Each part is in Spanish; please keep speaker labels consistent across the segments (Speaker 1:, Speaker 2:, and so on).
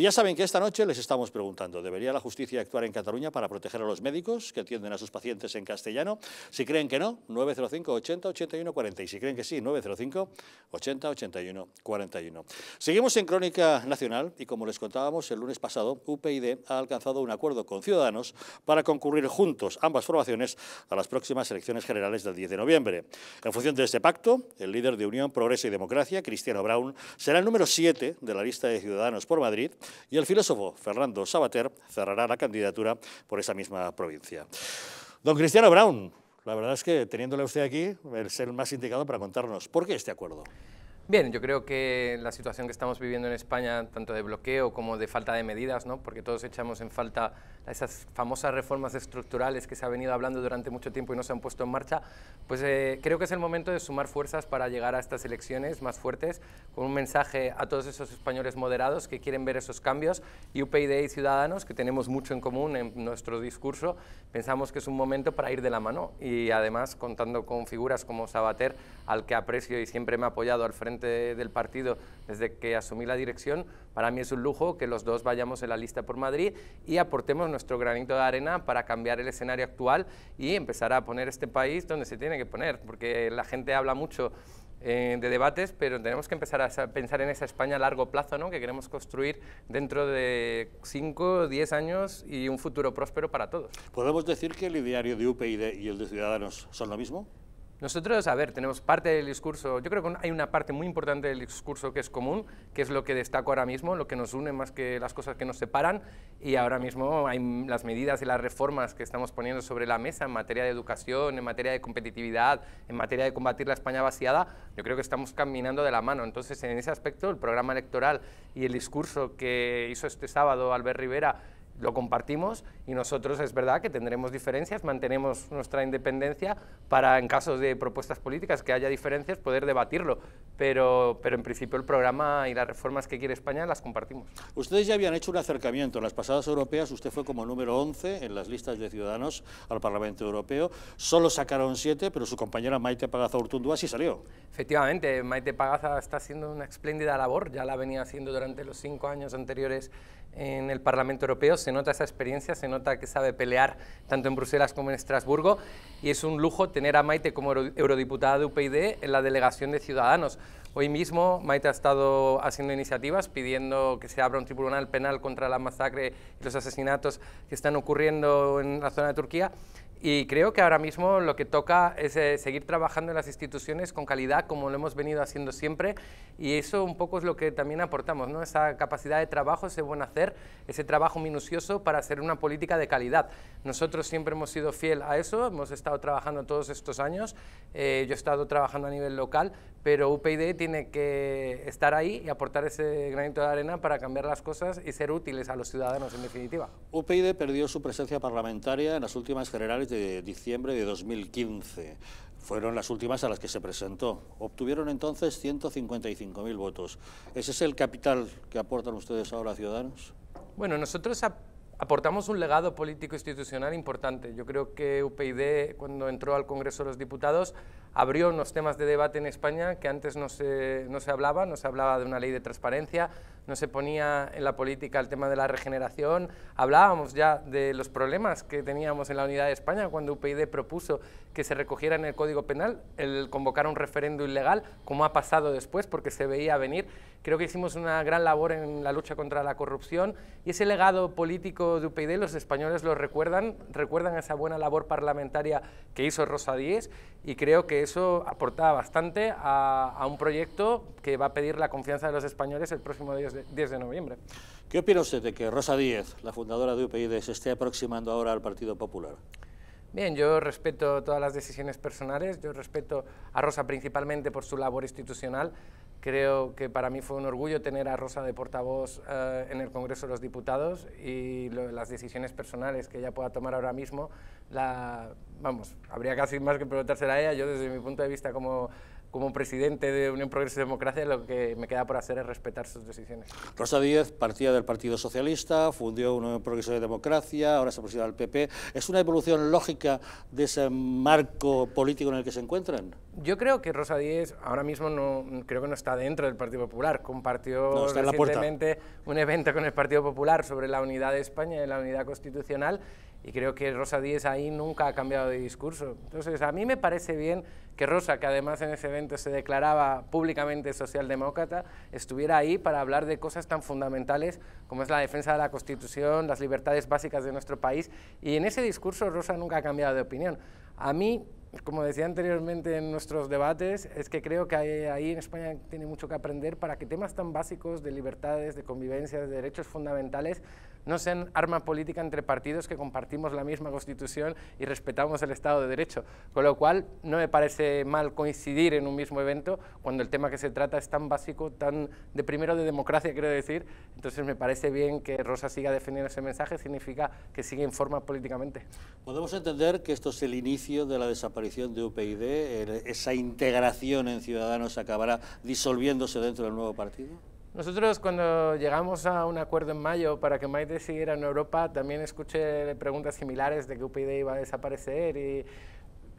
Speaker 1: Ya saben que esta noche les estamos preguntando, ¿debería la justicia actuar en Cataluña para proteger a los médicos que atienden a sus pacientes en castellano? Si creen que no, 905 80 81 40 y si creen que sí, 905 80 81 41. Seguimos en Crónica Nacional y como les contábamos el lunes pasado, UPyD ha alcanzado un acuerdo con Ciudadanos para concurrir juntos ambas formaciones a las próximas elecciones generales del 10 de noviembre. En función de este pacto, el líder de Unión, Progreso y Democracia, Cristiano Brown, será el número 7 de la lista de Ciudadanos por Madrid y el filósofo Fernando Sabater cerrará la candidatura por esa misma provincia. Don Cristiano Brown, la verdad es que teniéndole a usted aquí es el más indicado para contarnos por qué este acuerdo.
Speaker 2: Bien, yo creo que la situación que estamos viviendo en España, tanto de bloqueo como de falta de medidas, ¿no? porque todos echamos en falta esas famosas reformas estructurales que se ha venido hablando durante mucho tiempo y no se han puesto en marcha, pues eh, creo que es el momento de sumar fuerzas para llegar a estas elecciones más fuertes, con un mensaje a todos esos españoles moderados que quieren ver esos cambios, y UPyD y Ciudadanos, que tenemos mucho en común en nuestro discurso, pensamos que es un momento para ir de la mano, y además contando con figuras como Sabater, al que aprecio y siempre me ha apoyado al frente del partido desde que asumí la dirección. Para mí es un lujo que los dos vayamos en la lista por Madrid y aportemos nuestro granito de arena para cambiar el escenario actual y empezar a poner este país donde se tiene que poner, porque la gente habla mucho eh, de debates, pero tenemos que empezar a pensar en esa España a largo plazo ¿no? que queremos construir dentro de 5, 10 años y un futuro próspero para todos.
Speaker 1: ¿Podemos decir que el ideario de UPyD y el de Ciudadanos son lo mismo?
Speaker 2: Nosotros, a ver, tenemos parte del discurso, yo creo que hay una parte muy importante del discurso que es común, que es lo que destaco ahora mismo, lo que nos une más que las cosas que nos separan, y ahora mismo hay las medidas y las reformas que estamos poniendo sobre la mesa en materia de educación, en materia de competitividad, en materia de combatir la España vaciada, yo creo que estamos caminando de la mano. Entonces, en ese aspecto, el programa electoral y el discurso que hizo este sábado Albert Rivera lo compartimos y nosotros es verdad que tendremos diferencias, mantenemos nuestra independencia para en casos de propuestas políticas que haya diferencias poder debatirlo,
Speaker 1: pero, pero en principio el programa y las reformas que quiere España las compartimos. Ustedes ya habían hecho un acercamiento, en las pasadas europeas usted fue como número 11 en las listas de ciudadanos al Parlamento Europeo, solo sacaron 7, pero su compañera Maite Pagaza Urtundúa sí salió. Efectivamente,
Speaker 2: Maite Pagaza está haciendo una espléndida labor, ya la venía haciendo durante los cinco años anteriores en el Parlamento Europeo, se nota esa experiencia, se nota que sabe pelear tanto en Bruselas como en Estrasburgo y es un lujo tener a Maite como eurodiputada de UPyD en la delegación de Ciudadanos. Hoy mismo Maite ha estado haciendo iniciativas pidiendo que se abra un tribunal penal contra la masacre y los asesinatos que están ocurriendo en la zona de Turquía y creo que ahora mismo lo que toca es eh, seguir trabajando en las instituciones con calidad, como lo hemos venido haciendo siempre, y eso un poco es lo que también aportamos, ¿no? esa capacidad de trabajo, ese buen hacer, ese trabajo minucioso para hacer una política de calidad. Nosotros siempre hemos sido fiel a eso, hemos estado trabajando todos estos años, eh, yo he estado trabajando a nivel local, pero UPyD tiene que estar ahí y aportar ese granito de arena para cambiar las cosas y ser útiles a los ciudadanos, en definitiva.
Speaker 1: UPyD perdió su presencia parlamentaria en las últimas generales de diciembre de 2015. Fueron las últimas a las que se presentó. Obtuvieron entonces 155.000 votos. ¿Ese es el capital que aportan ustedes ahora Ciudadanos?
Speaker 2: Bueno, nosotros aportamos un legado político institucional importante. Yo creo que UPyD, cuando entró al Congreso de los Diputados, abrió unos temas de debate en España que antes no se, hablaba, no se hablaba de una ley de transparencia, no se ponía en la política el tema de la regeneración, hablábamos ya de los problemas que teníamos en la unidad de España cuando UPyD propuso que se recogiera en el Código Penal el convocar un referendo ilegal, como ha pasado después porque se veía venir Creo que hicimos una gran labor en la lucha contra la corrupción y ese legado político de UPyD los españoles lo recuerdan, recuerdan esa buena labor parlamentaria que hizo Rosa Díez y creo que eso aporta bastante a, un proyecto que va a pedir la confianza de los españoles el próximo 10 de, 10 de noviembre.
Speaker 1: ¿Qué opina usted de que Rosa Díez, la fundadora de UPyD, se esté aproximando ahora al Partido Popular?
Speaker 2: Bien, yo respeto todas las decisiones personales, yo respeto a Rosa principalmente por su labor institucional, Creo que para mí fue un orgullo tener a Rosa de portavoz eh, en el Congreso de los Diputados y las decisiones personales que ella pueda tomar ahora mismo, la, vamos, habría casi más que preguntársela a ella. Yo desde mi punto de vista como como presidente de Unión Progreso y Democracia, lo que me queda por hacer es respetar sus decisiones.
Speaker 1: Rosa Díez partía del Partido Socialista, fundió Unión Progreso y Democracia, ahora se presida al PP. ¿Es una evolución lógica de ese marco político en el que se encuentran?
Speaker 2: Yo creo que Rosa Díez ahora mismo no, creo que no está dentro del Partido Popular. Compartió recientemente un evento con el Partido Popular sobre la unidad de España y la unidad constitucional y creo que Rosa Díez ahí nunca ha cambiado de discurso. Entonces, a mí me parece bien que Rosa, que además en ese evento se declaraba públicamente socialdemócrata, estuviera ahí para hablar de cosas tan fundamentales como es la defensa de la Constitución, las libertades básicas de nuestro país. Y en ese discurso Rosa nunca ha cambiado de opinión. A mí, como decía anteriormente en nuestros debates, es que creo que ahí en España tiene mucho que aprender para que temas tan básicos de libertades, de convivencia, de derechos fundamentales, no sean arma política entre partidos que compartimos la misma Constitución y respetamos el Estado de Derecho. Con lo cual, no me parece mal coincidir en un mismo evento cuando el tema que se trata es tan básico, tan de primero de democracia, quiero decir. Entonces, me parece bien que Rosa siga defendiendo ese mensaje, significa que sigue en forma políticamente.
Speaker 1: Podemos entender que esto es el inicio de la desaparición de UPyD, esa integración en Ciudadanos acabará disolviéndose dentro del nuevo partido.
Speaker 2: Nosotros cuando llegamos a un acuerdo en mayo para que Maite siguiera en Europa, también escuché preguntas similares de que UPyD iba a desaparecer y,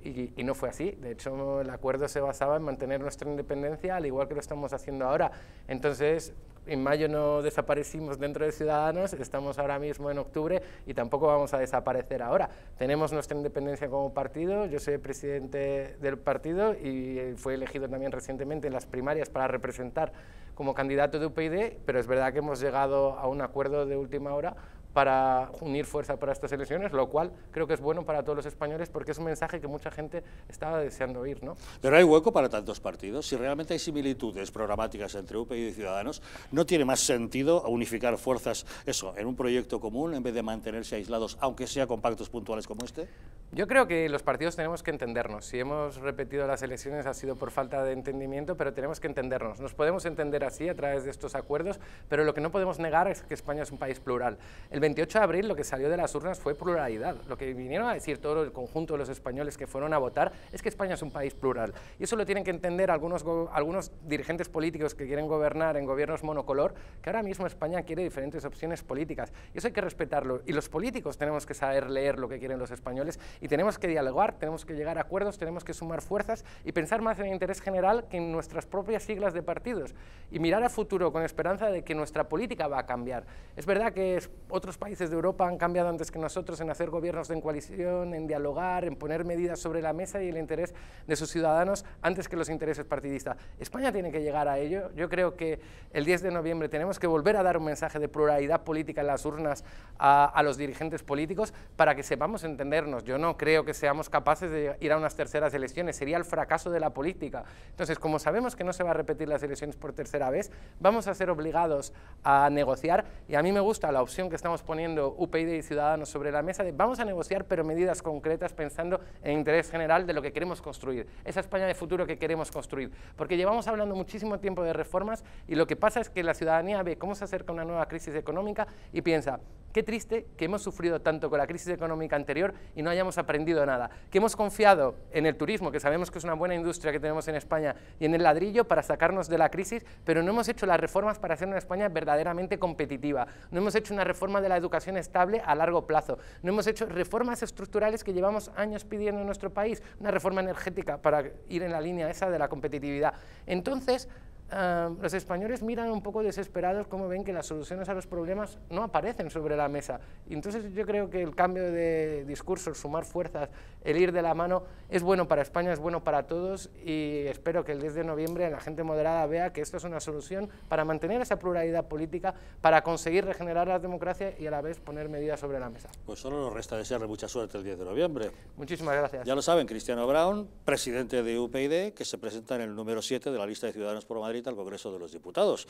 Speaker 2: y, y, no fue así. De hecho, el acuerdo se basaba en mantener nuestra independencia al igual que lo estamos haciendo ahora. Entonces, en mayo no desaparecimos dentro de Ciudadanos, estamos ahora mismo en octubre y tampoco vamos a desaparecer ahora. Tenemos nuestra independencia como partido, yo soy presidente del partido y fui elegido también recientemente en las primarias para representar como candidato de UPyD, pero es verdad que hemos llegado a un acuerdo de última hora para unir fuerza para estas elecciones, lo cual creo que es bueno para todos los españoles porque es un mensaje que mucha gente estaba deseando oír. ¿no?
Speaker 1: Pero hay hueco para tantos partidos. Si realmente hay similitudes programáticas entre UP y Ciudadanos, ¿no tiene más sentido unificar fuerzas eso en un proyecto común en vez de mantenerse aislados, aunque sea con pactos puntuales como este? Yo
Speaker 2: creo que los partidos tenemos que entendernos. Si hemos repetido las elecciones ha sido por falta de entendimiento, pero tenemos que entendernos. Nos podemos entender así a través de estos acuerdos, pero lo que no podemos negar es que España es un país plural. El 28 de abril lo que salió de las urnas fue pluralidad. Lo que vinieron a decir todo el conjunto de los españoles que fueron a votar es que España es un país plural. Y eso lo tienen que entender algunos, algunos dirigentes políticos que quieren gobernar en gobiernos monocolor, que ahora mismo España quiere diferentes opciones políticas. Y eso hay que respetarlo. Y los políticos tenemos que saber leer lo que quieren los españoles y tenemos que dialogar, tenemos que llegar a acuerdos, tenemos que sumar fuerzas y pensar más en el interés general que en nuestras propias siglas de partidos. Y mirar a futuro con esperanza de que nuestra política va a cambiar. Es verdad que otros países de Europa han cambiado antes que nosotros en hacer gobiernos en coalición, en dialogar, en poner medidas sobre la mesa y el interés de sus ciudadanos antes que los intereses partidistas. España tiene que llegar a ello. Yo creo que el 10 de noviembre tenemos que volver a dar un mensaje de pluralidad política en las urnas a, a los dirigentes políticos para que sepamos entendernos. Yo no creo que seamos capaces de ir a unas terceras elecciones. Sería el fracaso de la política. Entonces, como sabemos que no se va a repetir las elecciones por tercera vez, vamos a ser obligados a negociar y a mí me gusta la opción que estamos poniendo UPyD y Ciudadanos sobre la mesa de vamos a negociar, pero medidas concretas pensando en interés general de lo que queremos construir, esa España de futuro que queremos construir. Porque llevamos hablando muchísimo tiempo de reformas y lo que pasa es que la ciudadanía ve cómo se acerca una nueva crisis económica y piensa, Qué triste que hemos sufrido tanto con la crisis económica anterior y no hayamos aprendido nada. Que hemos confiado en el turismo, que sabemos que es una buena industria que tenemos en España, y en el ladrillo para sacarnos de la crisis, pero no hemos hecho las reformas para hacer una España verdaderamente competitiva. No hemos hecho una reforma de la educación estable a largo plazo. No hemos hecho reformas estructurales que llevamos años pidiendo en nuestro país. Una reforma energética para ir en la línea esa de la competitividad. Entonces, Ah, los españoles miran un poco desesperados cómo ven que las soluciones a los problemas no aparecen sobre la mesa. Entonces yo creo que el cambio de discurso, el sumar fuerzas, el ir de la mano, es bueno para España, es bueno para todos y espero que el 10 de noviembre la gente moderada vea que esto es una solución para mantener esa pluralidad política, para conseguir regenerar la democracia y a la vez poner medidas sobre la mesa.
Speaker 1: Pues solo nos resta desearle mucha suerte el 10 de noviembre.
Speaker 2: Muchísimas gracias. Ya
Speaker 1: lo saben, Cristiano Brown, presidente de UPyD, que se presenta en el número 7 de la lista de Ciudadanos por Madrid al Congreso de los Diputados.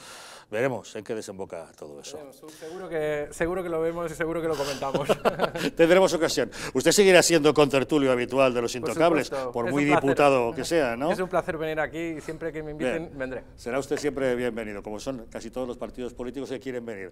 Speaker 1: Veremos en qué desemboca todo eso.
Speaker 2: Seguro que, seguro que lo vemos y seguro que lo comentamos.
Speaker 1: Tendremos ocasión. Usted seguirá siendo contertulio habitual de los intocables, por, por muy diputado que sea,
Speaker 2: ¿no? Es un placer venir aquí y siempre que me inviten vendré.
Speaker 1: Será usted siempre bienvenido, como son casi todos los partidos políticos que quieren venir.